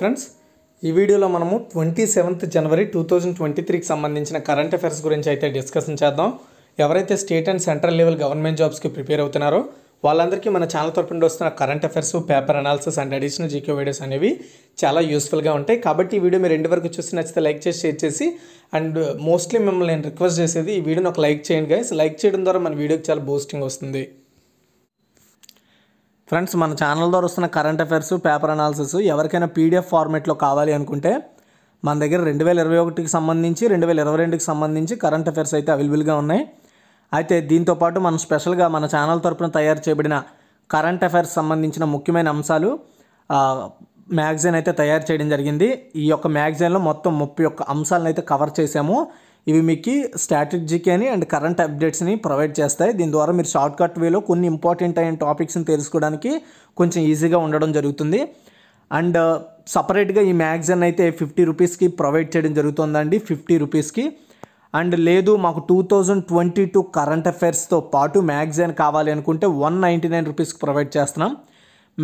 friends ఈ వీడియోలో మనము twenty seventh January two thousand twenty త్రీకి సంబంధించిన కరెంట్ అఫైర్స్ గురించి అయితే డిస్కషన్ చేద్దాం ఎవరైతే state and central level government జాబ్స్కి ప్రిపేర్ అవుతున్నారో వాళ్ళందరికీ మన ఛానల్ తరపున వస్తున్న current affairs paper analysis and additional GK videos అనేవి చాలా యూస్ఫుల్గా ఉంటాయి కాబట్టి ఈ వీడియో మీరు రెండు వరకు చూసి నచ్చితే లైక్ చేసి షేర్ చేసి అండ్ మోస్ట్లీ మిమ్మల్ని నేను రిక్వెస్ట్ చేసేది ఈ వీడియోని ఒక లైక్ చేయండి గైస్ లైక్ చేయడం ద్వారా మన వీడియోకి చాలా బూస్టింగ్ వస్తుంది ఫ్రెండ్స్ మన ఛానల్ ద్వారా వస్తున్న కరెంట్ అఫైర్స్ పేపర్ అనాలిసిస్ ఎవరికైనా పీడిఎఫ్ ఫార్మేట్లో కావాలి అనుకుంటే మన దగ్గర రెండు వేల ఇరవై ఒకటికి సంబంధించి రెండు వేల ఇరవై రెండుకి సంబంధించి కరెంట్ అఫైర్స్ అయితే అవైలబుల్గా ఉన్నాయి అయితే దీంతోపాటు మనం స్పెషల్గా మన ఛానల్ తరపున తయారు చేయబడిన కరెంట్ అఫైర్స్ సంబంధించిన ముఖ్యమైన అంశాలు మ్యాగజైన్ అయితే తయారు చేయడం జరిగింది ఈ యొక్క మ్యాగజైన్లో మొత్తం ముప్పై ఒక్క అంశాలను అయితే కవర్ చేసాము ఇవి మీకు స్ట్రాటజీకి అని అండ్ కరెంట్ అప్డేట్స్ని ప్రొవైడ్ చేస్తాయి దీని ద్వారా మీరు షార్ట్కట్ వేలో కొన్ని ఇంపార్టెంట్ అయిన టాపిక్స్ని తెలుసుకోవడానికి కొంచెం ఈజీగా ఉండడం జరుగుతుంది అండ్ సపరేట్గా uh, ఈ మ్యాగజైన్ అయితే ఫిఫ్టీ రూపీస్కి ప్రొవైడ్ చేయడం జరుగుతుందండి ఫిఫ్టీ రూపీస్కి అండ్ లేదు మాకు two thousand twenty two current అఫైర్స్తో పాటు మ్యాగజైన్ కావాలి అనుకుంటే వన్ నైంటీ నైన్ రూపీస్కి ప్రొవైడ్ చేస్తున్నాం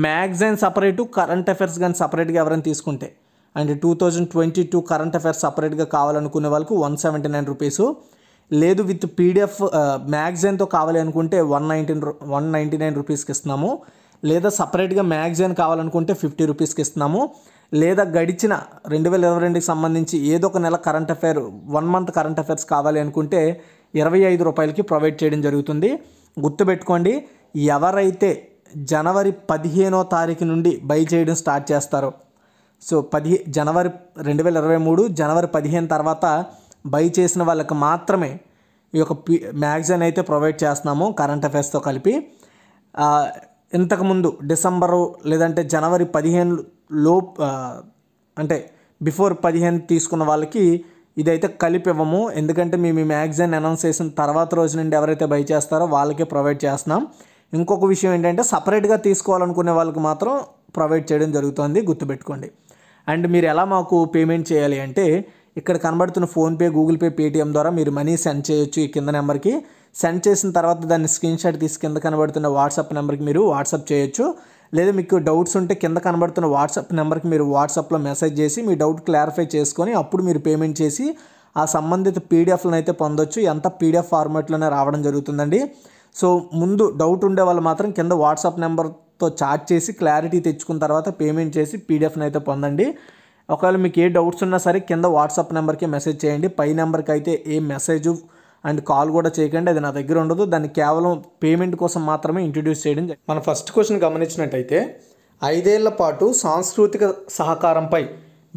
మ్యాగజైన్ సపరేటు కరెంట్ అఫైర్స్ కానీ సపరేట్గా ఎవరైనా తీసుకుంటే and two thousand twenty two current affairs సపరేట్గా కావాలనుకునే వాళ్ళకు వన్ సెవెంటీ నైన్ రూపీస్ లేదు విత్ పీడిఎఫ్ మ్యాగ్జైన్తో కావాలి అనుకుంటే one nineteen one ninety nine రూపీస్కి ఇస్తున్నాము లేదా సపరేట్గా మ్యాగజైన్ కావాలనుకుంటే ఫిఫ్టీ రూపీస్కి ఇస్తున్నాము లేదా గడిచిన రెండు వేల ఇరవై రెండుకి సంబంధించి ఏదో ఒక నెల current affair one month current affairs కావాలి అనుకుంటే ఇరవై ఐదు రూపాయలకి ప్రొవైడ్ చేయడం జరుగుతుంది గుర్తుపెట్టుకోండి ఎవరైతే జనవరి పదిహేనో తారీఖు నుండి బై చేయడం స్టార్ట్ చేస్తారో సో పది జనవరి రెండు వేల ఇరవై మూడు జనవరి పదిహేను తర్వాత బై చేసిన వాళ్ళకి మాత్రమే ఈ యొక్క పి మ్యాగజైన్ అయితే ప్రొవైడ్ చేస్తున్నాము కరెంట్ అఫేర్స్తో కలిపి ఇంతకుముందు డిసెంబరు లేదంటే జనవరి పదిహేను లో అంటే బిఫోర్ పదిహేను తీసుకున్న వాళ్ళకి ఇదైతే కలిపి ఇవ్వము ఎందుకంటే మేము ఈ మ్యాగజైన్ అనౌన్స్ చేసిన తర్వాత రోజు నుండి ఎవరైతే బై చేస్తారో వాళ్ళకే ప్రొవైడ్ చేస్తున్నాం ఇంకొక విషయం ఏంటంటే సపరేట్గా తీసుకోవాలనుకునే వాళ్ళకి మాత్రం ప్రొవైడ్ చేయడం జరుగుతుంది గుర్తుపెట్టుకోండి అండ్ మీరు ఎలా మాకు పేమెంట్ చేయాలి అంటే ఇక్కడ కనబడుతున్న ఫోన్పే గూగుల్ పే పేటిఎం ద్వారా మీరు మనీ సెండ్ చేయొచ్చు ఈ కింద నెంబర్కి సెండ్ చేసిన తర్వాత దాన్ని స్క్రీన్ షాట్ తీసి కింద కనబడుతున్న వాట్సాప్ నెంబర్కి మీరు వాట్సాప్ చేయొచ్చు లేదా మీకు డౌట్స్ ఉంటే కింద కనబడుతున్న వాట్సాప్ నెంబర్కి మీరు వాట్సాప్లో మెసేజ్ చేసి మీ డౌట్ క్లారిఫై చేసుకొని అప్పుడు మీరు పేమెంట్ చేసి ఆ సంబంధిత పీడిఎఫ్లను అయితే పొందొచ్చు ఎంత పీడిఎఫ్ ఫార్మాట్లోనే రావడం జరుగుతుందండి సో ముందు డౌట్ ఉండే వాళ్ళు మాత్రం కింద వాట్సాప్ నెంబర్ తో చాట్ చేసి క్లారిటీ తెచ్చుకున్న తర్వాత పేమెంట్ చేసి పీడిఎఫ్ని అయితే పొందండి ఒకవేళ మీకు ఏ డౌట్స్ ఉన్నా సరే కింద వాట్సాప్ నెంబర్కి మెసేజ్ చేయండి పై నెంబర్కి అయితే ఏ మెసేజ్ అండ్ కాల్ కూడా చేయకండి అది నా దగ్గర ఉండదు దాన్ని కేవలం పేమెంట్ కోసం మాత్రమే ఇంట్రడ్యూస్ చేయడం మన ఫస్ట్ క్వశ్చన్ గమనించినట్టయితే ఐదేళ్ల పాటు సాంస్కృతిక సహకారంపై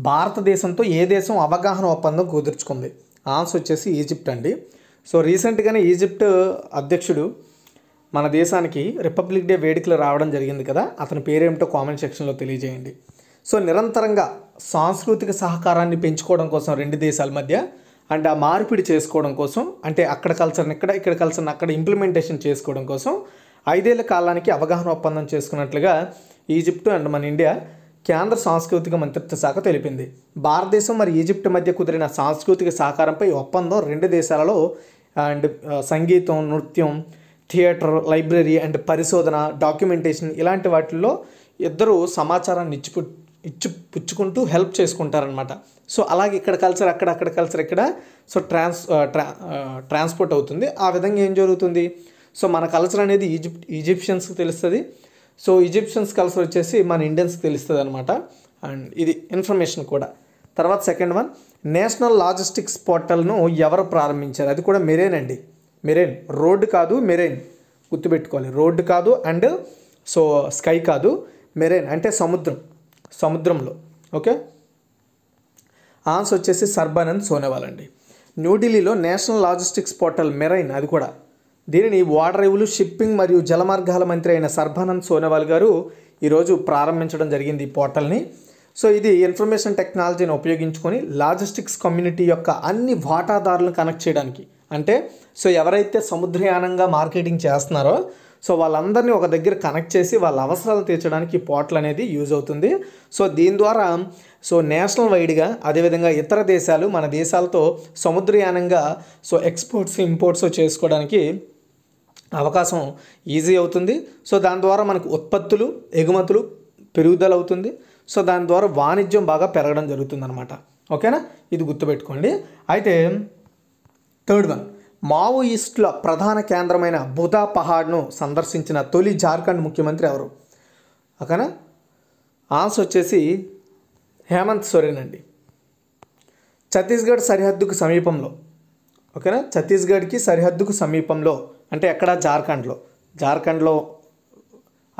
భారతదేశంతో ఏ దేశం అవగాహన ఒప్పందం కుదుర్చుకుంది ఆన్సర్ వచ్చేసి ఈజిప్ట్ అండి సో రీసెంట్గానే ఈజిప్ట్ అధ్యక్షుడు మన దేశానికి రిపబ్లిక్ డే వేడుకలు రావడం జరిగింది కదా అతని పేరేమిటో కామెంట్ సెక్షన్లో తెలియజేయండి సో నిరంతరంగా సాంస్కృతిక సహకారాన్ని పెంచుకోవడం కోసం రెండు దేశాల మధ్య అండ్ ఆ మార్పిడి చేసుకోవడం కోసం అంటే అక్కడ కల్చర్ని ఇక్కడ ఇక్కడ కల్చర్ని అక్కడ ఇంప్లిమెంటేషన్ చేసుకోవడం కోసం ఐదేళ్ల కాలానికి అవగాహన ఒప్పందం చేసుకున్నట్లుగా ఈజిప్టు అండ్ మన ఇండియా కేంద్ర సాంస్కృతిక మంత్రిత్వ శాఖ తెలిపింది భారతదేశం మరి ఈజిప్ట్ మధ్య కుదిరిన సాంస్కృతిక సహకారంపై ఒప్పందం రెండు దేశాలలో అండ్ సంగీతం నృత్యం థియేటర్ లైబ్రరీ అండ్ పరిశోధన డాక్యుమెంటేషన్ ఇలాంటి వాటిల్లో ఇద్దరు సమాచారాన్ని ఇచ్చిపు ఇచ్చి పుచ్చుకుంటూ హెల్ప్ చేసుకుంటారనమాట సో అలాగే ఇక్కడ కల్చర్ అక్కడ అక్కడ కల్చర్ ఇక్కడ సో ట్రాన్స్ ట్రా ట్రాన్స్పోర్ట్ అవుతుంది ఆ విధంగా ఏం జరుగుతుంది సో మన కల్చర్ అనేది ఈజిప్ ఈజిప్షియన్స్కి తెలుస్తుంది సో ఈజిప్షియన్స్ కల్చర్ వచ్చేసి మన ఇండియన్స్కి తెలుస్తుంది అనమాట అండ్ ఇది ఇన్ఫర్మేషన్ కూడా తర్వాత సెకండ్ వన్ నేషనల్ లాజిస్టిక్స్ పోర్టల్ను ఎవరు ప్రారంభించారు అది కూడా మీరేనండి మెరైన్ రోడ్ కాదు మెరైన్ గుర్తుపెట్టుకోవాలి రోడ్ కాదు అండ్ సో స్కై కాదు మెరైన్ అంటే సముద్రం సముద్రంలో ఓకే ఆన్సర్ వచ్చేసి సర్బానంద్ సోనేవాల్ అండి న్యూఢిల్లీలో నేషనల్ లాజిస్టిక్స్ పోర్టల్ మెరైన్ అది కూడా దీనిని ఓడరేవులు షిప్పింగ్ మరియు జలమార్గాల మంత్రి అయిన సర్బానంద్ సోనేవాల్ గారు ఈరోజు ప్రారంభించడం జరిగింది ఈ పోర్టల్ని సో ఇది ఇన్ఫర్మేషన్ టెక్నాలజీని ఉపయోగించుకొని లాజిస్టిక్స్ కమ్యూనిటీ యొక్క అన్ని వాటాదారులను కనెక్ట్ చేయడానికి అంటే సో ఎవరైతే సముద్రయానంగా మార్కెటింగ్ చేస్తున్నారో సో వాళ్ళందరినీ ఒక దగ్గర కనెక్ట్ చేసి వాళ్ళ అవసరాలు తీర్చడానికి పోర్టల్ అనేది యూజ్ అవుతుంది సో దీని ద్వారా సో నేషనల్ వైడ్గా అదేవిధంగా ఇతర దేశాలు మన దేశాలతో సముద్రయానంగా సో ఎక్స్పోర్ట్స్ ఇంపోర్ట్స్ చేసుకోవడానికి అవకాశం ఈజీ అవుతుంది సో దాని ద్వారా మనకు ఉత్పత్తులు ఎగుమతులు పెరుగుదల అవుతుంది సో దాని ద్వారా వాణిజ్యం బాగా పెరగడం జరుగుతుందనమాట ఓకేనా ఇది గుర్తుపెట్టుకోండి అయితే థర్డ్ వన్ మావోయిస్టుల ప్రధాన కేంద్రమైన బుధా పహాడ్ను సందర్శించిన తొలి జార్ఖండ్ ముఖ్యమంత్రి ఎవరు ఓకేనా ఆన్సర్ వచ్చేసి హేమంత్ సోరెన్ అండి ఛత్తీస్గఢ్ సరిహద్దుకు సమీపంలో ఓకేనా ఛత్తీస్గఢ్కి సరిహద్దుకు సమీపంలో అంటే ఎక్కడ జార్ఖండ్లో జార్ఖండ్లో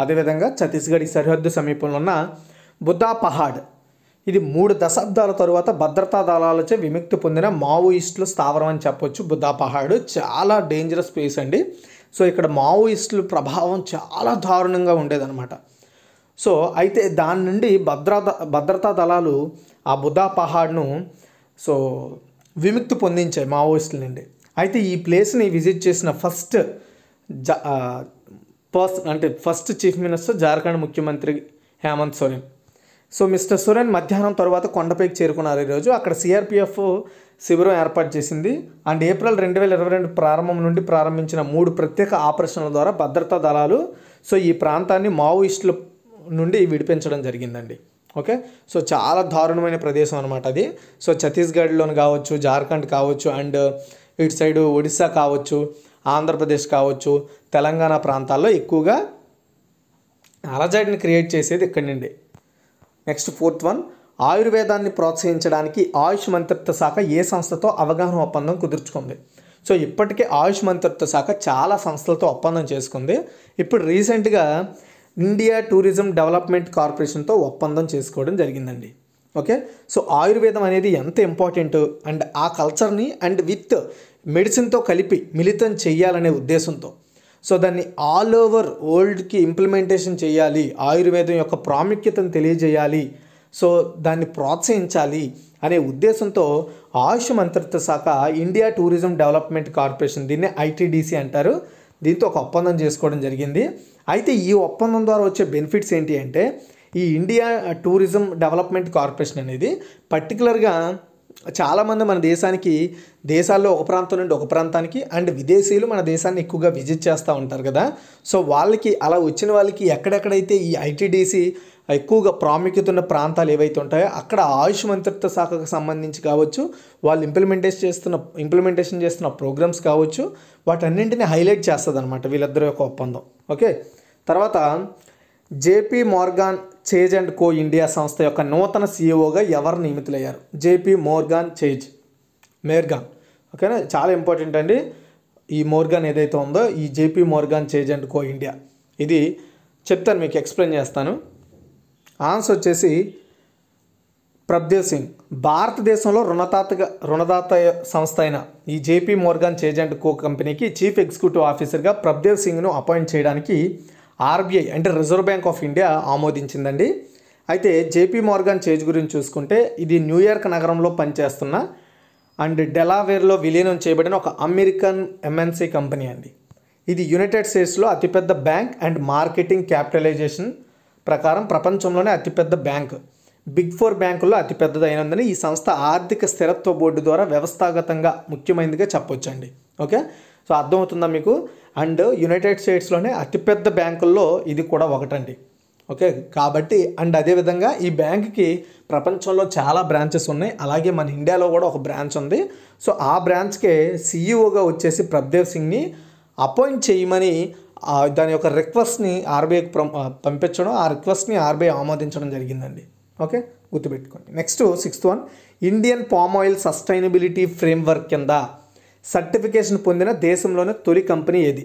అదేవిధంగా ఛత్తీస్గఢ్ సరిహద్దు సమీపంలో ఉన్న బుద్ధా పహాడ్ ఇది మూడు దశాబ్దాల తరువాత భద్రతా దళాలచే విముక్తి పొందిన మావోయిస్టుల స్థావరం అని చెప్పొచ్చు బుద్ధా పహాడ్ చాలా డేంజరస్ ప్లేస్ అండి సో ఇక్కడ మావోయిస్టుల ప్రభావం చాలా దారుణంగా ఉండేదన్నమాట సో అయితే దాని నుండి భద్రతా భద్రతా దళాలు ఆ బుద్ధా పహాడ్ను సో విముక్తి పొందించాయి మావోయిస్టుల నుండి అయితే ఈ ప్లేస్ని విజిట్ చేసిన ఫస్ట్ జ పర్సన్ అంటే ఫస్ట్ చీఫ్ మినిస్టర్ జార్ఖండ్ ముఖ్యమంత్రి హేమంత్ సోరెన్ సో మిస్టర్ సురేన్ మధ్యాహ్నం తర్వాత కొండపైకి చేరుకున్నారు ఈరోజు అక్కడ సిఆర్పిఎఫ్ శిబిరం ఏర్పాటు చేసింది అండ్ ఏప్రిల్ రెండు వేల ఇరవై రెండు ప్రారంభం నుండి ప్రారంభించిన మూడు ప్రత్యేక ఆపరేషన్ల ద్వారా భద్రతా దళాలు సో ఈ ప్రాంతాన్ని మావోయిస్టుల నుండి విడిపించడం జరిగిందండి ఓకే సో చాలా దారుణమైన ప్రదేశం అనమాట అది సో ఛత్తీస్గఢ్లోని కావచ్చు జార్ఖండ్ కావచ్చు అండ్ ఇటు సైడు ఒడిస్సా కావచ్చు ఆంధ్రప్రదేశ్ కావచ్చు తెలంగాణ ప్రాంతాల్లో ఎక్కువగా అలజడిని క్రియేట్ చేసేది ఇక్కడ నుండి నెక్స్ట్ ఫోర్త్ వన్ ఆయుర్వేదాన్ని ప్రోత్సహించడానికి ఆయుష్ మంత్రిత్వ శాఖ ఏ సంస్థతో అవగాహన ఒప్పందం కుదుర్చుకుంది సో ఇప్పటికే ఆయుష్ మంత్రిత్వ శాఖ చాలా సంస్థలతో ఒప్పందం చేసుకుంది ఇప్పుడు రీసెంట్గా ఇండియా టూరిజం డెవలప్మెంట్ కార్పొరేషన్తో ఒప్పందం చేసుకోవడం జరిగిందండి ఓకే సో ఆయుర్వేదం అనేది ఎంత ఇంపార్టెంట్ అండ్ ఆ కల్చర్ని అండ్ విత్ మెడిసిన్తో కలిపి మిళితం చేయాలనే ఉద్దేశంతో సో దాన్ని ఆల్ ఓవర్ వరల్డ్కి ఇంప్లిమెంటేషన్ చేయాలి ఆయుర్వేదం యొక్క ప్రాముఖ్యతను తెలియజేయాలి సో దాన్ని ప్రోత్సహించాలి అనే ఉద్దేశంతో ఆయుష్ మంత్రిత్వ శాఖ ఇండియా టూరిజం డెవలప్మెంట్ కార్పొరేషన్ దీన్ని ఐటీడీసీ అంటారు దీంతో ఒక ఒప్పందం చేసుకోవడం జరిగింది అయితే ఈ ఒప్పందం ద్వారా వచ్చే బెనిఫిట్స్ ఏంటి అంటే ఈ ఇండియా టూరిజం డెవలప్మెంట్ కార్పొరేషన్ అనేది పర్టికులర్గా చాలామంది మన దేశానికి దేశాల్లో ఒక ప్రాంతం నుండి ఒక ప్రాంతానికి అండ్ విదేశీయులు మన దేశాన్ని ఎక్కువగా విజిట్ చేస్తూ ఉంటారు కదా సో వాళ్ళకి అలా వచ్చిన వాళ్ళకి ఎక్కడెక్కడైతే ఈ ఐటీడీసీ ఎక్కువగా ప్రాముఖ్యత ఉన్న ప్రాంతాలు ఏవైతే ఉంటాయో అక్కడ ఆయుష్ మంత్రిత్వ శాఖకు సంబంధించి కావచ్చు వాళ్ళు ఇంప్లిమెంటేషన్ చేస్తున్న ఇంప్లిమెంటేషన్ చేస్తున్న ప్రోగ్రామ్స్ కావచ్చు వాటన్నింటినీ హైలైట్ చేస్తుంది అనమాట వీళ్ళిద్దరి యొక్క ఒప్పందం ఓకే తర్వాత JP Morgan Chase and Co India సంస్థ యొక్క నూతన సీఈఓగా ఎవరు నియమితులయ్యారు జేపీ మోర్గాన్ చేజ్ మేర్గాన్ ఓకేనా చాలా ఇంపార్టెంట్ అండి ఈ మోర్గాన్ ఏదైతే ఉందో ఈ JP Morgan Chase and Co India ఇది చెప్తాను మీకు ఎక్స్ప్లెయిన్ చేస్తాను ఆన్సర్ వచ్చేసి ప్రభ్దేవ్ సింగ్ భారతదేశంలో రుణదాతగా రుణదాత సంస్థ అయిన ఈ JP Morgan Chase and Co కంపెనీకి చీఫ్ ఎగ్జిక్యూటివ్ ఆఫీసర్గా ప్రబ్దేవ్ సింగ్ను అపాయింట్ చేయడానికి ఆర్బీఐ అంటే రిజర్వ్ బ్యాంక్ ఆఫ్ ఇండియా ఆమోదించిందండి అయితే జేపీ మార్గన్ చేజ్ గురించి చూసుకుంటే ఇది న్యూయార్క్ నగరంలో పనిచేస్తున్న అండ్ డెలావేర్లో విలీనం చేయబడిన ఒక అమెరికన్ ఎంఎన్సీ కంపెనీ అండి ఇది యునైటెడ్ స్టేట్స్లో అతిపెద్ద బ్యాంక్ అండ్ మార్కెటింగ్ క్యాపిటలైజేషన్ ప్రకారం ప్రపంచంలోనే అతిపెద్ద బ్యాంక్ బిగ్ ఫోర్ బ్యాంకుల్లో అతిపెద్దదైనందని ఈ సంస్థ ఆర్థిక స్థిరత్వ బోర్డు ద్వారా వ్యవస్థాగతంగా ముఖ్యమైనదిగా చెప్పొచ్చండి ఓకే సో అర్థమవుతుందా మీకు అండ్ యునైటెడ్ స్టేట్స్లోనే అతిపెద్ద బ్యాంకుల్లో ఇది కూడా ఒకటండి ఓకే కాబట్టి అండ్ అదేవిధంగా ఈ బ్యాంక్కి ప్రపంచంలో చాలా బ్రాంచెస్ ఉన్నాయి అలాగే మన ఇండియాలో కూడా ఒక బ్రాంచ్ ఉంది సో ఆ బ్రాంచ్కే సీఈఓగా వచ్చేసి ప్రభదేవ్ సింగ్ని అపాయింట్ చేయమని దాని యొక్క రిక్వెస్ట్ని ఆర్బీఐకి పంపించడం ఆ రిక్వెస్ట్ని ఆర్బీఐ ఆమోదించడం జరిగిందండి ఓకే గుర్తుపెట్టుకోండి next sixth one Indian palm oil sustainability framework కింద సర్టిఫికేషన్ పొందిన దేశంలోనే తొలి కంపెనీ ఏది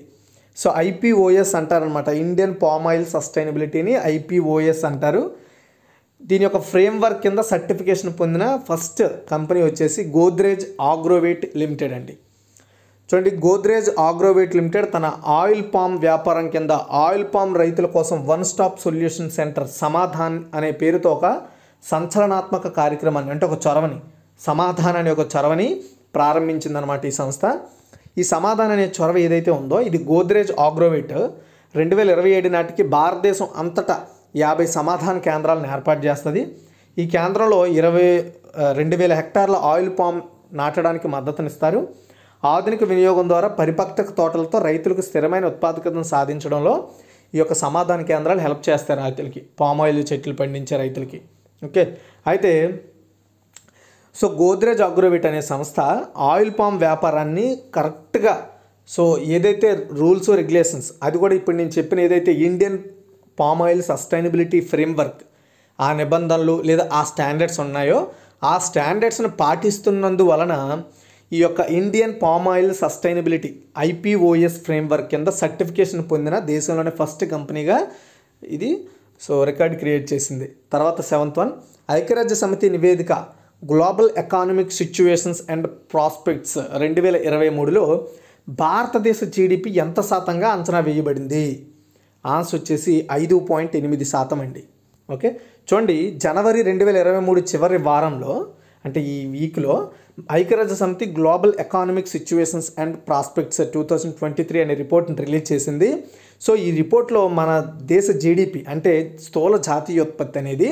సో ఐపీఓఎస్ అంటారనమాట ఇండియన్ పామ్ ఆయిల్ సస్టైనబిలిటీని ఐపీఓఎస్ అంటారు దీని యొక్క ఫ్రేమ్వర్క్ కింద సర్టిఫికేషన్ పొందిన ఫస్ట్ కంపెనీ వచ్చేసి గోద్రేజ్ ఆగ్రోవేట్ లిమిటెడ్ అండి చూడండి గోద్రేజ్ ఆగ్రోవేట్ లిమిటెడ్ తన ఆయిల్ పామ్ వ్యాపారం కింద ఆయిల్ పామ్ రైతుల కోసం one stop solution centre Samadhan అనే పేరుతో ఒక సంచలనాత్మక కార్యక్రమాన్ని అంటే ఒక చొరవని సమాధానం అనే ఒక చొరవని ప్రారంభించిందనమాట ఈ సంస్థ ఈ సమాధానం అనే చొరవ ఏదైతే ఉందో ఇది గోద్రేజ్ ఆగ్రోవిట్ రెండు వేల ఇరవై ఏడు నాటికి భారతదేశం అంతటా యాభై సమాధాన కేంద్రాలను ఏర్పాటు చేస్తుంది ఈ కేంద్రంలో ఇరవై రెండు వేల హెక్టార్ల ఆయిల్ పామ్ నాటడానికి మద్దతునిస్తారు ఆధునిక వినియోగం ద్వారా పరిపక్వత తోటలతో రైతులకు స్థిరమైన ఉత్పాదకతను సాధించడంలో ఈ యొక్క సమాధాన కేంద్రాలు హెల్ప్ చేస్తారు రైతులకి పామ్ ఆయిల్ చెట్లు పండించే రైతులకి ఓకే అయితే సో గోద్రేజ్ అగ్రోవిట్ అనే సంస్థ ఆయిల్ పామ్ వ్యాపారాన్ని కరెక్ట్గా సో ఏదైతే రూల్స్ రెగ్యులేషన్స్ అది కూడా ఇప్పుడు నేను చెప్పిన ఏదైతే Indian palm oil sustainability framework ఆ నిబంధనలు లేదా ఆ స్టాండర్డ్స్ ఉన్నాయో ఆ స్టాండర్డ్స్ను పాటిస్తున్నందు వలన ఈ యొక్క Indian palm oil sustainability IPOS framework కింద సర్టిఫికేషన్ పొందిన దేశంలోనే ఫస్ట్ కంపెనీగా ఇది సో రికార్డ్ క్రియేట్ చేసింది తర్వాత సెవెంత్ వన్ ఐక్యరాజ్య సమితి నివేదిక global economic situations and prospects రెండు వేల ఇరవై మూడులో భారతదేశ జీడిపి ఎంత శాతంగా అంచనా వేయబడింది ఆన్సర్ వచ్చేసి ఐదు పాయింట్ ఎనిమిది శాతం అండి ఓకే చూడండి జనవరి రెండు వేల ఇరవై మూడు చివరి వారంలో అంటే ఈ వీక్లో ఐక్యరాజ్య సమితి global economic situations and prospects two thousand twenty three అనే రిపోర్ట్ని రిలీజ్ చేసింది సో ఈ రిపోర్ట్లో మన దేశ జీడిపి అంటే స్థూల జాతీయోత్పత్తి అనేది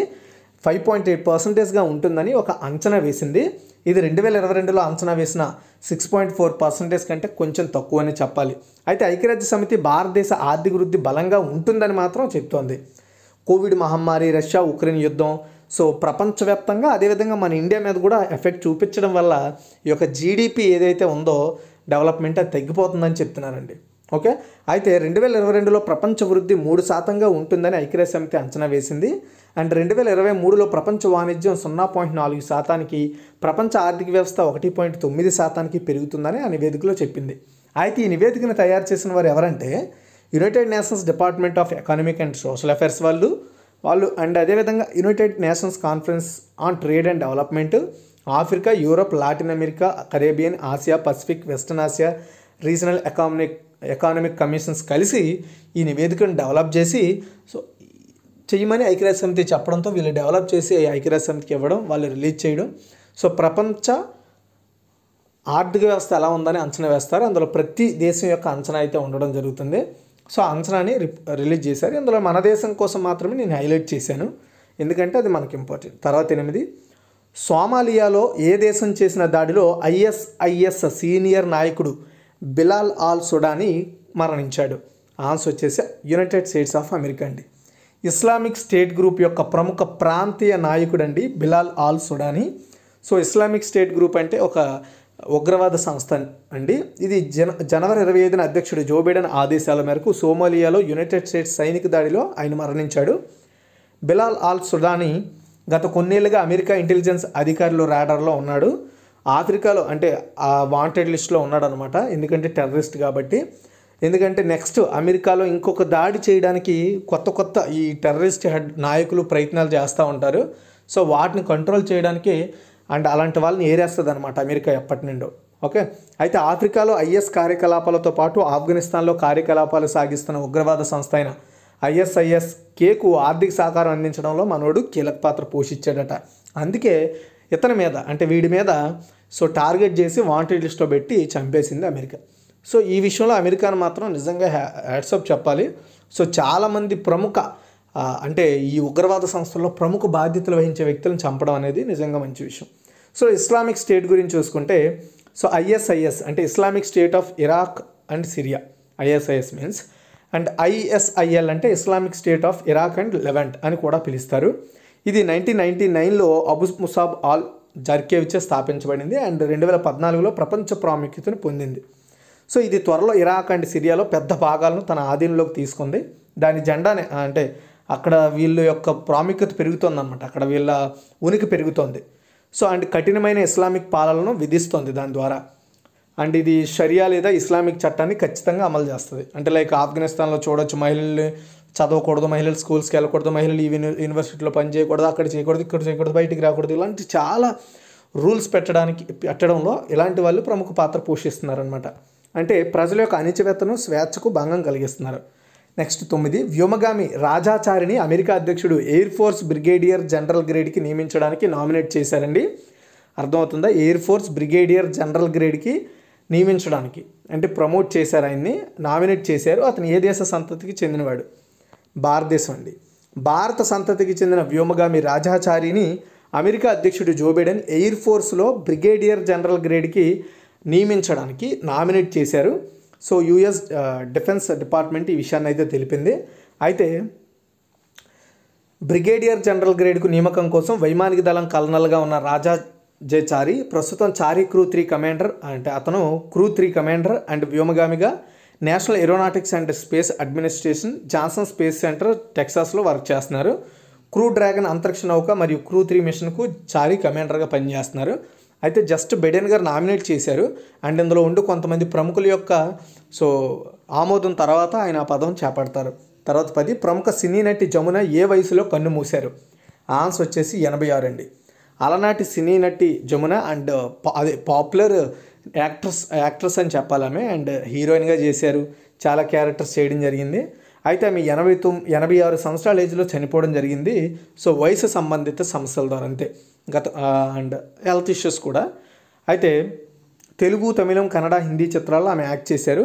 ఫైవ్ పాయింట్ ఎయిట్ పర్సంటేజ్గా ఉంటుందని ఒక అంచనా వేసింది ఇది రెండు వేల ఇరవై రెండులో అంచనా వేసిన సిక్స్ పాయింట్ ఫోర్ పర్సెంటేజ్ కంటే కొంచెం తక్కువనే చెప్పాలి అయితే ఐక్యరాజ్య సమితి భారతదేశ ఆర్థిక వృద్ధి బలంగా ఉంటుందని మాత్రం చెప్తోంది కోవిడ్ మహమ్మారి రష్యా ఉక్రెయిన్ యుద్ధం సో ప్రపంచవ్యాప్తంగా అదేవిధంగా మన ఇండియా మీద కూడా ఎఫెక్ట్ చూపించడం వల్ల ఈ యొక్క జీడిపి ఏదైతే ఉందో డెవలప్మెంట్ అది తగ్గిపోతుందని చెప్తున్నారండి ఓకే అయితే రెండు వేల ఇరవై రెండులో ప్రపంచ వృద్ధి మూడు శాతంగా ఉంటుందని ఐక్యరాజ్య సమితి అంచనా వేసింది అండ్ రెండు వేల ఇరవై మూడులో ప్రపంచ వాణిజ్యం సున్నా పాయింట్ నాలుగు శాతానికి ప్రపంచ ఆర్థిక వ్యవస్థ ఒకటి పాయింట్ తొమ్మిది శాతానికి పెరుగుతుందని ఆ నివేదికలో చెప్పింది అయితే ఈ నివేదికను తయారు చేసిన వారు ఎవరంటే United Nations department of economic and social affairs వాళ్ళు వాళ్ళు అండ్ అదేవిధంగా United Nations conference on trade and development Africa Europe Latin America Caribbean Asia Pacific Western Asia regional economic economic commissions కలిసి ఈ నివేదికను డెవలప్ చేసి సో చేయమని ఐక్యరాజ్య సమితి చెప్పడంతో వీళ్ళు డెవలప్ చేసి ఐక్యరాజ్య సమితికి ఇవ్వడం వాళ్ళు రిలీజ్ చేయడం సో ప్రపంచ ఆర్థిక వ్యవస్థ ఎలా ఉందని అంచనా వేస్తారు అందులో ప్రతి దేశం యొక్క అంచనా అయితే ఉండడం జరుగుతుంది సో అంచనాని రిలీజ్ చేశారు అందులో మన దేశం కోసం మాత్రమే నేను హైలైట్ చేశాను ఎందుకంటే అది మనకి ఇంపార్టెంట్ తర్వాత ఎనిమిది సోమాలియాలో ఏ దేశం చేసిన దాడిలో ఐఎస్ఐఎస్ సీనియర్ నాయకుడు బిలాల్ ఆల్ సుడాని మరణించాడు ఆన్సర్ వచ్చేసి యునైటెడ్ స్టేట్స్ ఆఫ్ అమెరికా అండి ఇస్లామిక్ స్టేట్ గ్రూప్ యొక్క ప్రముఖ ప్రాంతీయ నాయకుడండి Bilal al Sudani so Islamic state group అంటే ఒక ఉగ్రవాద సంస్థ అండి ఇది జన జనవరి ఇరవై ఐదున అధ్యక్షుడు జో బైడెన్ ఆదేశాల మేరకు సోమాలియాలో యునైటెడ్ స్టేట్స్ సైనిక దాడిలో ఆయన మరణించాడు బిలాల్ ఆల్ సుడాని గత కొన్నేళ్లుగా అమెరికా ఇంటెలిజెన్స్ అధికారులు రాడర్లో ఉన్నాడు ఆఫ్రికాలో అంటే ఆ వాంటెడ్ లిస్ట్లో ఉన్నాడనమాట ఎందుకంటే టెర్రరిస్ట్ కాబట్టి ఎందుకంటే నెక్స్ట్ అమెరికాలో ఇంకొక దాడి చేయడానికి కొత్త కొత్త ఈ టెర్రరిస్ట్ హెడ్ నాయకులు ప్రయత్నాలు చేస్తూ ఉంటారు సో వాటిని కంట్రోల్ చేయడానికి అండ్ అలాంటి వాళ్ళని ఏరేస్తుంది అనమాట అమెరికా ఎప్పటి నుండో ఓకే అయితే ఆఫ్రికాలో ఐఎస్ కార్యకలాపాలతో పాటు ఆఫ్ఘనిస్తాన్లో కార్యకలాపాలు సాగిస్తున్న ఉగ్రవాద సంస్థ అయిన ఐఎస్ఐఎస్ కేకు ఆర్థిక సహకారం అందించడంలో మనోడు కీలక పాత్ర పోషించాడట అందుకే ఇతని మీద అంటే వీడి మీద సో టార్గెట్ చేసి వాంటెడ్ లిస్ట్లో పెట్టి చంపేసింది అమెరికా సో ఈ విషయంలో అమెరికాను మాత్రం నిజంగా హ్యాట్సప్ చెప్పాలి సో చాలామంది ప్రముఖ అంటే ఈ ఉగ్రవాద సంస్థల్లో ప్రముఖ బాధ్యతలు వహించే వ్యక్తులను చంపడం అనేది నిజంగా మంచి విషయం సో ఇస్లామిక్ స్టేట్ గురించి చూసుకుంటే సో ఐఎస్ఐఎస్ అంటే Islamic state of Iraq and Syria ISIS means and ISIL అంటే Islamic state of Iraq and Levant అని కూడా పిలుస్తారు ఇది నైన్టీన్ నైన్టీ నైన్లో అబుస్ ముసాబ్ ఆల్ జర్కేవిచే స్థాపించబడింది అండ్ రెండు వేల పద్నాలుగులో ప్రపంచ ప్రాముఖ్యతను పొందింది సో ఇది త్వరలో ఇరాక్ అండ్ సిరియాలో పెద్ద భాగాలను తన ఆధీనంలోకి తీసుకుంది దాని జెండానే అంటే అక్కడ వీళ్ళ యొక్క ప్రాముఖ్యత పెరుగుతుందన్నమాట అక్కడ వీళ్ళ ఉనికి పెరుగుతుంది సో అండ్ కఠినమైన ఇస్లామిక్ పాలనను విధిస్తుంది దాని ద్వారా అండ్ ఇది షరియా లేదా ఇస్లామిక్ చట్టాన్ని ఖచ్చితంగా అమలు చేస్తుంది అంటే లైక్ ఆఫ్ఘనిస్తాన్లో చూడొచ్చు మహిళల్ని చదవకూడదు మహిళలు స్కూల్స్కి వెళ్ళకూడదు మహిళలు ఈ యూనివర్సిటీలో పని చేయకూడదు అక్కడ చేయకూడదు ఇక్కడ చేయకూడదు బయటికి రాకూడదు ఇలాంటి చాలా రూల్స్ పెట్టడానికి పెట్టడంలో ఇలాంటి వాళ్ళు ప్రముఖ పాత్ర పోషిస్తున్నారనమాట అంటే ప్రజల యొక్క అణిచివేతను స్వేచ్ఛకు భంగం కలిగిస్తున్నారు నెక్స్ట్ తొమ్మిది వ్యోమగామి రాజాచారిని అమెరికా అధ్యక్షుడు ఎయిర్ ఫోర్స్ బ్రిగేడియర్ జనరల్ గ్రేడ్కి నియమించడానికి నామినేట్ చేశారండి అర్థమవుతుందా ఎయిర్ ఫోర్స్ బ్రిగేడియర్ జనరల్ గ్రేడ్కి నియమించడానికి అంటే ప్రమోట్ చేశారు ఆయన్ని నామినేట్ చేశారు అతను ఏ దేశ సంతతికి చెందినవాడు భారతదేశం అండి భారత సంతతికి చెందిన వ్యోమగామి రాజాచారిని అమెరికా అధ్యక్షుడు జో బైడెన్ ఎయిర్ ఫోర్స్లో బ్రిగేడియర్ జనరల్ గ్రేడ్కి నియమించడానికి నామినేట్ చేశారు సో యుఎస్ డిఫెన్స్ డిపార్ట్మెంట్ ఈ విషయాన్ని అయితే తెలిపింది అయితే బ్రిగేడియర్ జనరల్ గ్రేడ్కు నియామకం కోసం వైమానిక దళం కలనల్గా ఉన్న రాజా జే చారి ప్రస్తుతం చారి క్రూ త్రీ కమాండర్ అంటే అతను క్రూ త్రీ కమాండర్ అండ్ వ్యోమగామిగా national aeronautics and space administration Johnson space centre టెక్సాస్లో వర్క్ చేస్తున్నారు క్రూ డ్రాగన్ అంతరిక్ష నౌక మరియు క్రూ త్రీ మిషన్కు చారీ కమాండర్గా పనిచేస్తున్నారు అయితే జస్ట్ బెడెన్ గారు నామినేట్ చేశారు అండ్ ఇందులో ఉండి కొంతమంది ప్రముఖుల యొక్క సో ఆమోదం తర్వాత ఆయన ఆ పదం చేపడతారు తర్వాత పది ప్రముఖ సినీ నటి జమున ఏ వయసులో కన్ను మూశారు ఆన్సర్ వచ్చేసి ఎనభై ఆరు అండి అలనాటి సినీ నటి జమున అండ్ అదే పాపులర్ యాక్ట్రస్ యాక్ట్రస్ అని చెప్పాలమే అండ్ హీరోయిన్గా చేశారు చాలా క్యారెక్టర్స్ చేయడం జరిగింది అయితే ఆమె ఎనభై తొమ్ ఎనభై ఆరు సంవత్సరాల ఏజ్లో చనిపోవడం జరిగింది సో వయసు సంబంధిత సమస్యల ద్వారా అంతే గత అండ్ హెల్త్ ఇష్యూస్ కూడా అయితే తెలుగు తమిళం కన్నడ హిందీ చిత్రాల్లో ఆమె యాక్ట్ చేశారు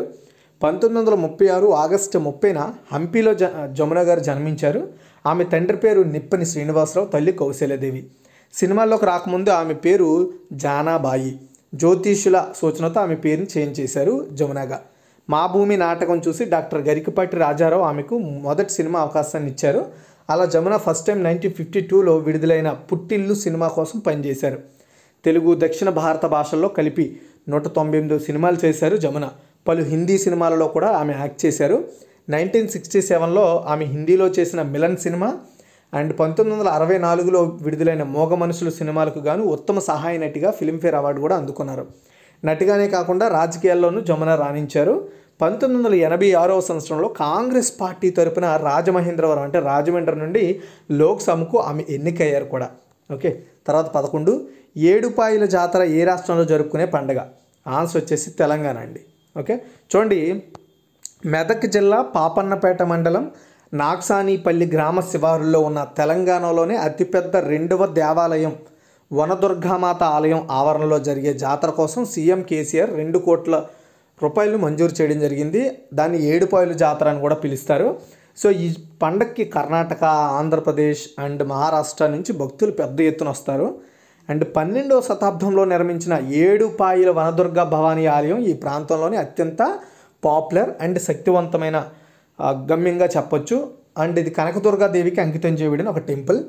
పంతొమ్మిది వందల ముప్పై ఆరు ఆగస్టు ముప్పైన హంపీలో జ జమున గారు జన్మించారు ఆమె తండ్రి పేరు నిప్పని శ్రీనివాసరావు తల్లి కౌశల్యదేవి సినిమాల్లోకి రాకముందు ఆమె పేరు జానాబాయి జ్యోతిష్యుల సూచనతో ఆమె పేరుని చేంజ్ చేశారు జమునగా మా భూమి నాటకం చూసి డాక్టర్ గరికపాటి రాజారావు ఆమెకు మొదటి సినిమా అవకాశాన్ని ఇచ్చారు అలా Jamuna first time nineteen fifty టూలో విడుదలైన పుట్టిల్లు సినిమా కోసం పనిచేశారు తెలుగు దక్షిణ భారత భాషల్లో కలిపి నూట తొంభై ఎనిమిది సినిమాలు చేశారు జమున పలు హిందీ సినిమాలలో కూడా ఆమె యాక్ట్ చేశారు నైన్టీన్ సిక్స్టీ సెవెన్లో ఆమె హిందీలో చేసిన మిలన్ సినిమా అండ్ పంతొమ్మిది వందల అరవై నాలుగులో విడుదలైన మోగ మనుషులు సినిమాలకు గాను ఉత్తమ సహాయ నటిగా ఫిల్మ్ఫేర్ అవార్డు కూడా అందుకున్నారు నటిగానే కాకుండా రాజకీయాల్లోనూ జమున రాణించారు పంతొమ్మిది వందల ఎనభై ఆరవ సంవత్సరంలో కాంగ్రెస్ పార్టీ తరపున రాజమహేంద్రవరం అంటే రాజమండ్రి నుండి లోక్సభకు ఆమె ఎన్నికయ్యారు కూడా ఓకే తర్వాత పదకొండు ఏడుపాయల జాతర ఏ రాష్ట్రంలో జరుపుకునే పండగ ఆన్సర్ వచ్చేసి తెలంగాణ అండి ఓకే చూడండి మెదక్ జిల్లా పాపన్నపేట మండలం నాగ్సానీపల్లి గ్రామ శివారుల్లో ఉన్న తెలంగాణలోనే అతిపెద్ద రెండవ దేవాలయం వనదుర్గామాత ఆలయం ఆవరణలో జరిగే జాతర కోసం సీఎం కేసీఆర్ రెండు కోట్ల రూపాయలు మంజూరు చేయడం జరిగింది దాన్ని ఏడుపాయలు జాతర అని కూడా పిలుస్తారు సో ఈ పండక్కి కర్ణాటక ఆంధ్రప్రదేశ్ అండ్ మహారాష్ట్ర నుంచి భక్తులు పెద్ద ఎత్తున వస్తారు అండ్ పన్నెండవ శతాబ్దంలో నిర్మించిన ఏడుపాయల వనదుర్గ భవానీ ఆలయం ఈ ప్రాంతంలోని అత్యంత పాపులర్ అండ్ శక్తివంతమైన గమ్యంగా చెప్పొచ్చు అండ్ ఇది కనకదుర్గాదేవికి అంకితం చేయబడిన ఒక టెంపుల్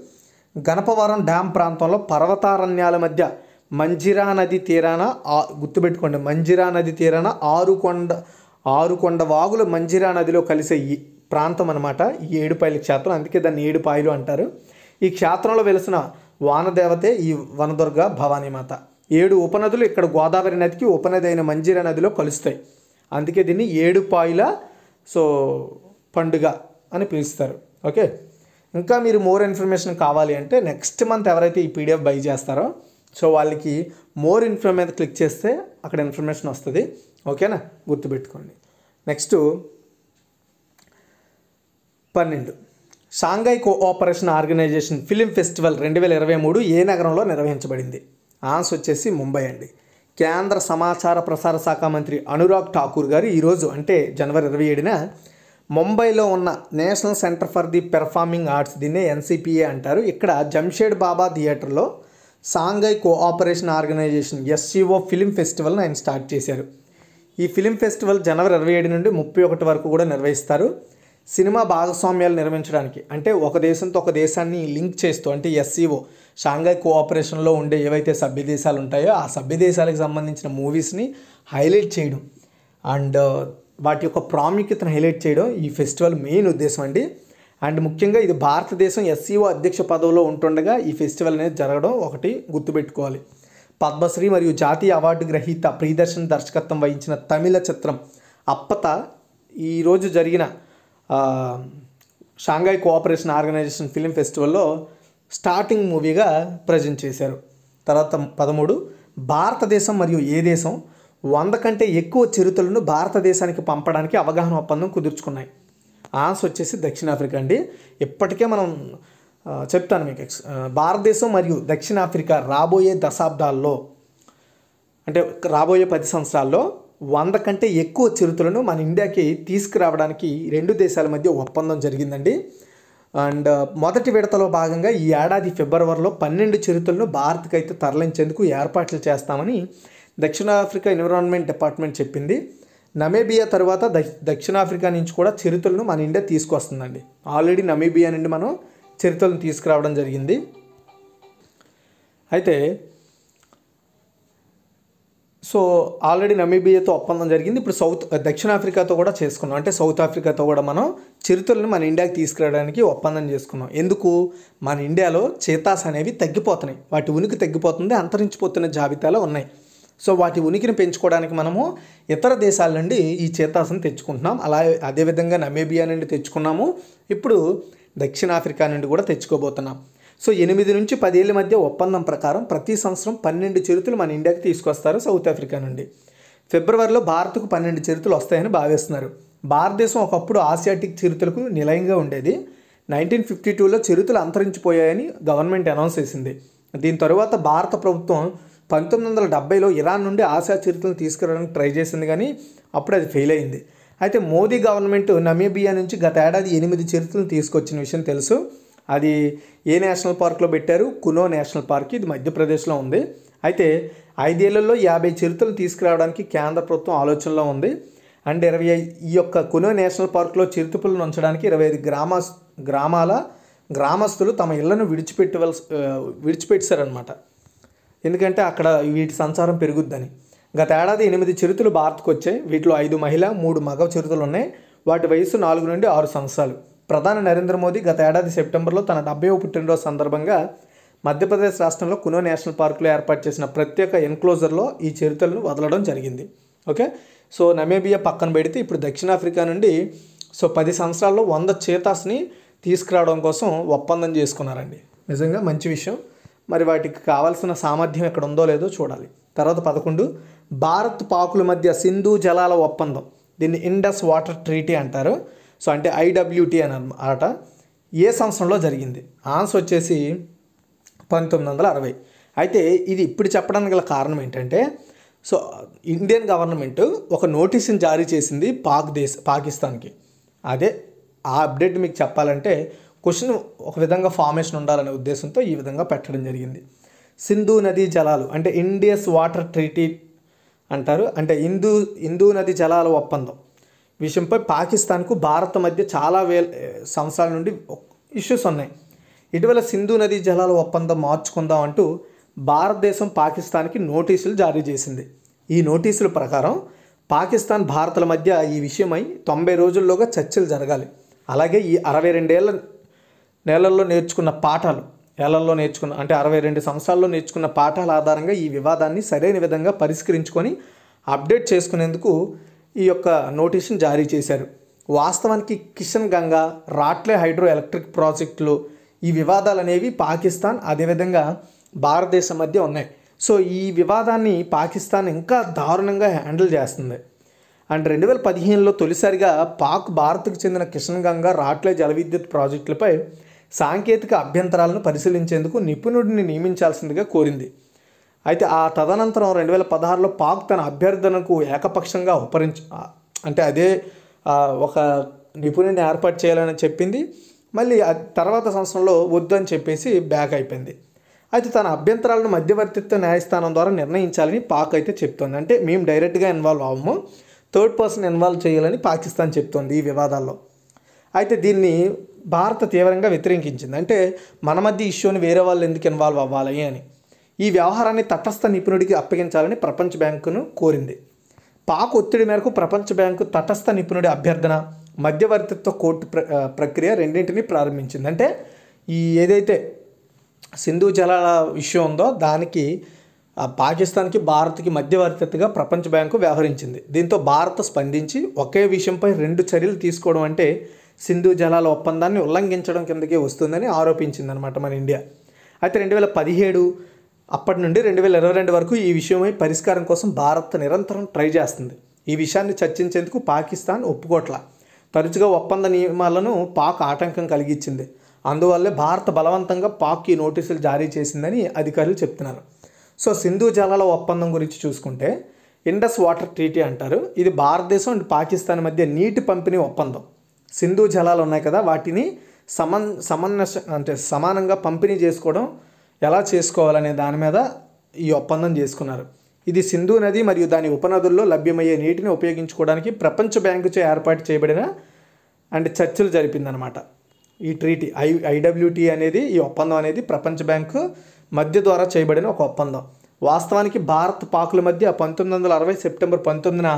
గణపవరం డ్యామ్ ప్రాంతంలో పర్వతారణ్యాల మధ్య మంజిరా నది తీరాన గుర్తుపెట్టుకోండి మంజిరా నది తీరాన ఆరుకొండ ఆరుకొండ వాగులు మంజిరా నదిలో కలిసే ఈ ప్రాంతం అనమాట ఈ ఏడుపాయల క్షేత్రం అందుకే దాన్ని ఏడుపాయలు అంటారు ఈ క్షేత్రంలో వెలిసిన వానదేవతే ఈ వనదుర్గ భవానీమాత ఏడు ఉపనదులు ఇక్కడ గోదావరి నదికి ఉపనది అయిన మంజిరా నదిలో కలుస్తాయి అందుకే దీన్ని ఏడుపాయల సో పండుగ అని పిలుస్తారు ఓకే ఇంకా మీరు మోర్ ఇన్ఫర్మేషన్ కావాలి అంటే నెక్స్ట్ మంత్ ఎవరైతే ఈ పీడిఎఫ్ బై చేస్తారో సో వాళ్ళకి మోర్ ఇన్ఫర్మేషన్ మీద క్లిక్ చేస్తే అక్కడ ఇన్ఫర్మేషన్ వస్తుంది ఓకేనా గుర్తుపెట్టుకోండి నెక్స్ట్ పన్నెండు Shanghai cooperation organisation film festival రెండు వేల ఇరవై మూడు ఏ నగరంలో నిర్వహించబడింది ఆన్స్ వచ్చేసి ముంబై అండి కేంద్ర సమాచార ప్రసార శాఖ మంత్రి అనురాగ్ ఠాకూర్ గారు ఈరోజు అంటే జనవరి ఇరవై ఏడున ముంబైలో ఉన్న national centre for the performing arts దీన్నే ఎన్సిపిఏ అంటారు ఇక్కడ జంషేడ్ బాబా థియేటర్లో Shanghai cooperation organisation SCO film ఫెస్టివల్ని ఆయన స్టార్ట్ చేశారు ఈ ఫిలిం ఫెస్టివల్ జనవరి ఇరవై ఏడు నుండి ముప్పై ఒకటి వరకు కూడా నిర్వహిస్తారు సినిమా భాగస్వామ్యాలు నిర్మించడానికి అంటే ఒక దేశంతో ఒక దేశాన్ని లింక్ చేస్తూ అంటే ఎస్సీఓ షాంఘై కోఆపరేషన్లో ఉండే ఏవైతే సభ్య దేశాలు ఉంటాయో ఆ సభ్య దేశాలకు సంబంధించిన మూవీస్ని హైలైట్ చేయడం అండ్ uh, వాటి యొక్క ప్రాముఖ్యతను హైలైట్ చేయడం ఈ ఫెస్టివల్ మెయిన్ ఉద్దేశం అండి అండ్ ముఖ్యంగా ఇది భారతదేశం ఎస్సీఓ అధ్యక్ష పదవిలో ఉంటుండగా ఈ ఫెస్టివల్ అనేది జరగడం ఒకటి గుర్తుపెట్టుకోవాలి పద్మశ్రీ మరియు జాతీయ అవార్డు గ్రహీత ప్రియదర్శన్ దర్శకత్వం వహించిన తమిళ చిత్రం అప్పత ఈరోజు జరిగిన షాంఘై కోఆపరేషన్ ఆర్గనైజేషన్ ఫిలిం ఫెస్టివల్లో స్టార్టింగ్ మూవీగా ప్రజెంట్ చేశారు తర్వాత పదమూడు భారతదేశం మరియు ఏ దేశం వంద కంటే ఎక్కువ చిరుతలను భారతదేశానికి పంపడానికి అవగాహన ఒప్పందం కుదుర్చుకున్నాయి ఆన్సర్ వచ్చేసి దక్షిణాఫ్రికా అండి ఇప్పటికే మనం చెప్తాను మీకు ఎక్స్ భారతదేశం మరియు దక్షిణాఫ్రికా రాబోయే దశాబ్దాల్లో అంటే రాబోయే పది సంవత్సరాల్లో వంద కంటే ఎక్కువ చిరుతలను మన ఇండియాకి తీసుకురావడానికి రెండు దేశాల మధ్య ఒప్పందం జరిగిందండి అండ్ uh, మొదటి విడతలో భాగంగా ఈ ఏడాది ఫిబ్రవరిలో పన్నెండు చిరుతలను భారత్కి అయితే తరలించేందుకు ఏర్పాట్లు చేస్తామని దక్షిణాఫ్రికా ఎన్విరాన్మెంట్ డిపార్ట్మెంట్ చెప్పింది నమేబియా తర్వాత దక్షిణాఫ్రికా నుంచి కూడా చిరుతలను మన ఇండియా తీసుకొస్తుందండి ఆల్రెడీ నమేబియా నుండి మనం చిరుతలను తీసుకురావడం జరిగింది అయితే సో ఆల్రెడీ నమీబియాతో ఒప్పందం జరిగింది ఇప్పుడు సౌత్ దక్షిణాఫ్రికాతో కూడా చేసుకున్నాం అంటే సౌత్ ఆఫ్రికాతో కూడా మనం చిరుతలను మన ఇండియాకి తీసుకురావడానికి ఒప్పందం చేసుకున్నాం ఎందుకు మన ఇండియాలో చేతాస్ అనేవి తగ్గిపోతున్నాయి వాటి ఉనికి తగ్గిపోతుంది అంతరించిపోతున్న జాబితాలో ఉన్నాయి సో వాటి ఉనికిని పెంచుకోవడానికి మనము ఇతర దేశాల నుండి ఈ చేతాసను తెచ్చుకుంటున్నాం అలా అదేవిధంగా నమేబియా నుండి తెచ్చుకున్నాము ఇప్పుడు దక్షిణాఫ్రికా నుండి కూడా తెచ్చుకోబోతున్నాం సో ఎనిమిది నుంచి పదేళ్ళ మధ్య ఒప్పందం ప్రకారం ప్రతి సంవత్సరం పన్నెండు చిరుతులు మన ఇండియాకి తీసుకొస్తారు సౌత్ ఆఫ్రికా నుండి ఫిబ్రవరిలో భారత్కు పన్నెండు చిరుతులు వస్తాయని భావిస్తున్నారు భారతదేశం ఒకప్పుడు ఆసియాటిక్ చిరుతులకు నిలయంగా ఉండేది నైన్టీన్ ఫిఫ్టీ టూలో చిరుతులు అంతరించిపోయాయని గవర్నమెంట్ అనౌన్స్ చేసింది దీని తరువాత భారత ప్రభుత్వం పంతొమ్మిది వందల డెబ్బైలో ఇరాన్ నుండి ఆసియా చిరుతులను తీసుకురావడానికి ట్రై చేసింది కానీ అప్పుడు అది ఫెయిల్ అయింది అయితే మోదీ గవర్నమెంట్ నమీబియా నుంచి గత ఏడాది ఎనిమిది చిరుతులను తీసుకొచ్చిన విషయం తెలుసు అది ఏ నేషనల్ పార్క్లో పెట్టారు కునో నేషనల్ పార్క్ ఇది మధ్యప్రదేశ్లో ఉంది అయితే ఐదేళ్లలో యాభై చిరుతలు తీసుకురావడానికి కేంద్ర ప్రభుత్వం ఆలోచనలో ఉంది అండ్ ఇరవై ఈ యొక్క కునో నేషనల్ పార్క్లో చిరుతపులను ఉంచడానికి ఇరవై ఐదు గ్రామ గ్రామాల గ్రామస్తులు తమ ఇళ్లను విడిచిపెట్టవలసి విడిచిపెట్టారనమాట ఎందుకంటే అక్కడ వీటి సంచారం పెరుగుద్దని గత ఏడాది ఎనిమిది చిరుతలు భారత్కు వచ్చాయి వీటిలో ఐదు మహిళ మూడు మగ చిరుతలు ఉన్నాయి వాటి వయసు నాలుగు నుండి ఆరు సంవత్సరాలు ప్రధాని నరేంద్ర మోదీ గత ఏడాది సెప్టెంబర్లో తన డెబ్బై పుట్టినరోజు సందర్భంగా మధ్యప్రదేశ్ రాష్ట్రంలో కునో నేషనల్ పార్కులో ఏర్పాటు చేసిన ప్రత్యేక ఎన్క్లోజర్లో ఈ చరిత్రను వదలడం జరిగింది ఓకే సో నమేబియా పక్కన పెడితే ఇప్పుడు దక్షిణాఫ్రికా నుండి సో పది సంవత్సరాల్లో వంద చేతాస్ని తీసుకురావడం కోసం ఒప్పందం చేసుకున్నారండి నిజంగా మంచి విషయం మరి వాటికి కావాల్సిన సామర్థ్యం ఎక్కడ ఉందో లేదో చూడాలి తర్వాత పదకొండు భారత్ పాకుల మధ్య సింధు జలాల ఒప్పందం దీన్ని ఇండస్ వాటర్ ట్రీటీ అంటారు సో అంటే ఐడబ్ల్యూటీ అని అనమాట ఏ సంవత్సరంలో జరిగింది ఆన్సర్ వచ్చేసి పంతొమ్మిది వందల అరవై అయితే ఇది ఇప్పుడు చెప్పడానికి గల కారణం ఏంటంటే సో ఇండియన్ గవర్నమెంట్ ఒక నోటీసుని జారీ చేసింది పాక్ దేశ పాకిస్తాన్కి అదే ఆ అప్డేట్ మీకు చెప్పాలంటే క్వశ్చన్ ఒక విధంగా ఫార్మేషన్ ఉండాలనే ఉద్దేశంతో ఈ విధంగా పెట్టడం జరిగింది సింధు నదీ జలాలు అంటే ఇండియస్ వాటర్ ట్రీటీ అంటారు అంటే హిందూ హిందూ నది జలాల ఒప్పందం విషయంపై పాకిస్తాన్కు భారత్ మధ్య చాలా వేల సంవత్సరాల నుండి ఇష్యూస్ ఉన్నాయి ఇటీవల సింధు నదీ జలాల ఒప్పందం మార్చుకుందాం అంటూ భారతదేశం పాకిస్తాన్కి నోటీసులు జారీ చేసింది ఈ నోటీసుల ప్రకారం పాకిస్తాన్ భారత్ల మధ్య ఈ విషయమై తొంభై రోజుల్లోగా చర్చలు జరగాలి అలాగే ఈ అరవై రెండేళ్ల నెలల్లో నేర్చుకున్న పాఠాలు నెలల్లో నేర్చుకున్న అంటే అరవై రెండు సంవత్సరాల్లో నేర్చుకున్న పాఠాల ఆధారంగా ఈ వివాదాన్ని సరైన విధంగా పరిష్కరించుకొని అప్డేట్ చేసుకునేందుకు ఈ యొక్క నోటీసును జారీ చేశారు వాస్తవానికి కిషన్ గంగా రాట్లే హైడ్రో ఎలక్ట్రిక్ ప్రాజెక్టులు ఈ వివాదాలు అనేవి పాకిస్తాన్ అదేవిధంగా భారతదేశం మధ్య ఉన్నాయి సో ఈ వివాదాన్ని పాకిస్తాన్ ఇంకా దారుణంగా హ్యాండిల్ చేస్తుంది అండ్ రెండు వేల పదిహేనులో తొలిసారిగా పాక్ భారత్కు చెందిన కిషన్ గంగా రాట్లే జలవిద్యుత్ ప్రాజెక్టులపై సాంకేతిక అభ్యంతరాలను పరిశీలించేందుకు నిపుణుడిని నియమించాల్సిందిగా కోరింది అయితే ఆ తదనంతరం రెండు వేల పదహారులో పాక్ తన అభ్యర్థనకు ఏకపక్షంగా ఉపరించ అంటే అదే ఒక నిపుణుడిని ఏర్పాటు చేయాలని చెప్పింది మళ్ళీ తర్వాత సంవత్సరంలో వద్దని చెప్పేసి బ్యాక్ అయిపోయింది అయితే తన అభ్యంతరాలను మధ్యవర్తిత్వ న్యాయస్థానం ద్వారా నిర్ణయించాలని పాక్ అయితే చెప్తుంది అంటే మేము డైరెక్ట్గా ఇన్వాల్వ్ అవ్వము థర్డ్ పర్సన్ ఇన్వాల్వ్ చేయాలని పాకిస్తాన్ చెప్తోంది ఈ వివాదాల్లో అయితే దీన్ని భారత తీవ్రంగా వ్యతిరేకించింది అంటే మన మధ్య ఇష్యూని వేరే వాళ్ళు ఎందుకు ఇన్వాల్వ్ అవ్వాలి అని ఈ వ్యవహారాన్ని తటస్థ నిపుణుడికి అప్పగించాలని ప్రపంచ బ్యాంకును కోరింది పాక్ ఒత్తిడి మేరకు ప్రపంచ బ్యాంకు తటస్థ నిపుణుడి అభ్యర్థన మధ్యవర్తిత్వ కోర్టు ప్ర ప్రక్రియ రెండింటిని ప్రారంభించింది అంటే ఈ ఏదైతే సింధు జలాల విషయం ఉందో దానికి పాకిస్తాన్కి భారత్కి మధ్యవర్తిత్వగా ప్రపంచ బ్యాంకు వ్యవహరించింది దీంతో భారత్ స్పందించి ఒకే విషయంపై రెండు చర్యలు తీసుకోవడం అంటే సింధు జలాల ఒప్పందాన్ని ఉల్లంఘించడం కిందకే వస్తుందని ఆరోపించింది అనమాట మన ఇండియా అయితే రెండు వేల పదిహేడు అప్పటి నుండి రెండు వేల ఇరవై రెండు వరకు ఈ విషయమై పరిష్కారం కోసం భారత్ నిరంతరం ట్రై చేస్తుంది ఈ విషయాన్ని చర్చించేందుకు పాకిస్తాన్ ఒప్పుకోట్ల తరచుగా ఒప్పంద నియమాలను పాక్ ఆటంకం కలిగించింది అందువల్లే భారత్ బలవంతంగా పాక్ ఈ నోటీసులు జారీ చేసిందని అధికారులు చెప్తున్నారు సో సింధు జలాల ఒప్పందం గురించి చూసుకుంటే ఇండస్ వాటర్ ట్రీటీ అంటారు ఇది భారతదేశం అండ్ పాకిస్తాన్ మధ్య నీటి పంపిణీ ఒప్పందం సింధు జలాలు ఉన్నాయి కదా వాటిని సమన్ సమన్వయ అంటే సమానంగా పంపిణీ చేసుకోవడం ఎలా చేసుకోవాలనే దాని మీద ఈ ఒప్పందం చేసుకున్నారు ఇది సింధు నది మరియు దాని ఉపనదుల్లో లభ్యమయ్యే నీటిని ఉపయోగించుకోవడానికి ప్రపంచ బ్యాంకుచే ఏర్పాటు చేయబడిన అండ్ చర్చలు జరిపిందనమాట ఈ ట్రీటీ ఐ ఐడబ్ల్యూటీ అనేది ఈ ఒప్పందం అనేది ప్రపంచ బ్యాంకు మధ్య ద్వారా చేయబడిన ఒక ఒప్పందం వాస్తవానికి భారత్ పాకుల మధ్య పంతొమ్మిది వందల అరవై సెప్టెంబర్ పంతొమ్మిదిన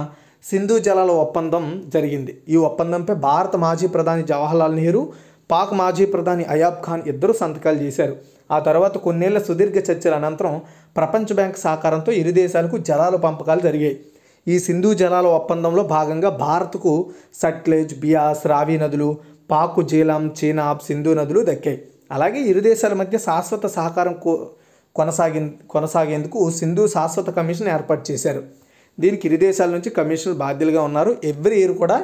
సింధు జలాల ఒప్పందం జరిగింది ఈ ఒప్పందంపై భారత మాజీ ప్రధాని జవహర్లాల్ నెహ్రూ పాక్ మాజీ ప్రధాని అయాబ్ ఖాన్ ఇద్దరు సంతకాలు చేశారు ఆ తర్వాత కొన్నేళ్ల సుదీర్ఘ చర్చల అనంతరం ప్రపంచ బ్యాంక్ సహకారంతో ఇరు దేశాలకు జలాలు పంపకాలు జరిగాయి ఈ సింధు జలాల ఒప్పందంలో భాగంగా భారత్కు సట్లెజ్ బియాస్ రావి నదులు పాకు జీలం చీనాబ్ సింధు నదులు దక్కాయి అలాగే ఇరు దేశాల మధ్య శాశ్వత సహకారం కొనసాగి కొనసాగేందుకు సింధు శాశ్వత కమిషన్ ఏర్పాటు చేశారు దీనికి ఇరు దేశాల నుంచి కమిషనర్ బాధ్యులుగా ఉన్నారు ఎవ్రీ ఇయర్ కూడా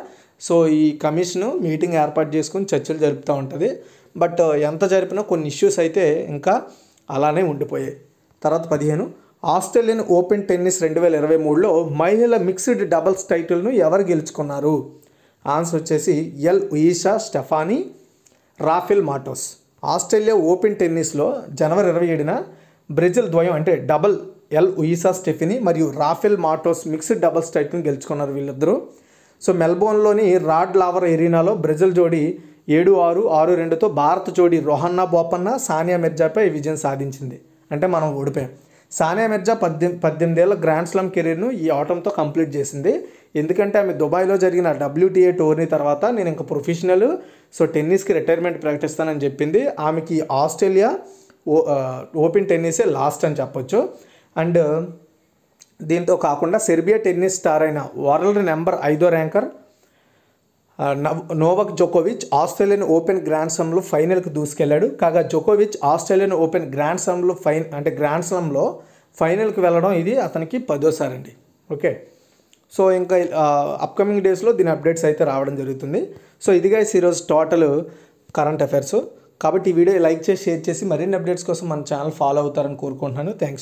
సో ఈ కమిషన్ మీటింగ్ ఏర్పాటు చేసుకుని చర్చలు జరుపుతూ ఉంటుంది బట్ ఎంత జరిపినా కొన్ని ఇష్యూస్ అయితే ఇంకా అలానే ఉండిపోయాయి తర్వాత పదిహేను ఆస్ట్రేలియన్ ఓపెన్ టెన్నిస్ రెండు వేల ఇరవై మూడులో మహిళల మిక్స్డ్ డబల్స్ టైటిల్ను ఎవరు గెలుచుకున్నారు ఆన్సర్ వచ్చేసి Luisa Stefani Rafael Matos Australia open టెన్నిస్లో జనవరి ఇరవై ఏడున బ్రెజిల్ ద్వయం అంటే డబల్ ఎల్ ఉయిసా స్టెఫిని మరియు రాఫెల్ మాటోస్ మిక్స్డ్ డబల్స్ టైటిల్ను గెలుచుకున్నారు వీళ్ళిద్దరూ సో మెల్బోర్న్లోని రాడ్ లావర్ ఎరీనాలో బ్రెజిల్ జోడీ ఏడు ఆరు ఆరు రెండుతో భారత్ జోడి రోహన్నా బోపన్న సానియా మిర్జాపై విజయం సాధించింది అంటే మనం ఓడిపోయాం సానియా మిర్జా పద్దెనిమిది పద్దెనిమిదేళ్ల గ్రాండ్ స్లామ్ కెరీర్ను ఈ ఆటంతో కంప్లీట్ చేసింది ఎందుకంటే ఆమె దుబాయ్లో జరిగిన డబ్ల్యూటీఏ టోర్నీ తర్వాత నేను ఇంకా ప్రొఫెషనల్ సో టెన్నిస్కి రిటైర్మెంట్ ప్రకటిస్తానని చెప్పింది ఆమెకి ఆస్ట్రేలియా ఓపెన్ టెన్నిసే లాస్ట్ అని చెప్పొచ్చు అండ్ దీంతో కాకుండా సెర్బియా టెన్నిస్ స్టార్ అయిన వరల్డ్ నెంబర్ ఐదో ర్యాంకర్ నోవక్ జోకోవిచ్ ఆస్ట్రేలియన్ ఓపెన్ గ్రాండ్ స్లమ్లో ఫైనల్కి దూసుకెళ్లాడు కాగా జోకోవిచ్ ఆస్ట్రేలియన్ ఓపెన్ గ్రాండ్ స్లమ్లో ఫైన్ అంటే గ్రాండ్ స్లమ్లో ఫైనల్కి వెళ్ళడం ఇది అతనికి పదోసారి అండి ఓకే సో ఇంకా అప్కమింగ్ డేస్లో దీని అప్డేట్స్ అయితే రావడం జరుగుతుంది సో ఇదిగా ఈరోజు టోటల్ కరెంట్ అఫైర్స్ కాబట్టి ఈ వీడియో లైక్ చేసి షేర్ చేసి మరిన్ని అప్డేట్స్ కోసం మన ఛానల్ ఫాలో అవుతారని కోరుకుంటున్నాను థ్యాంక్స్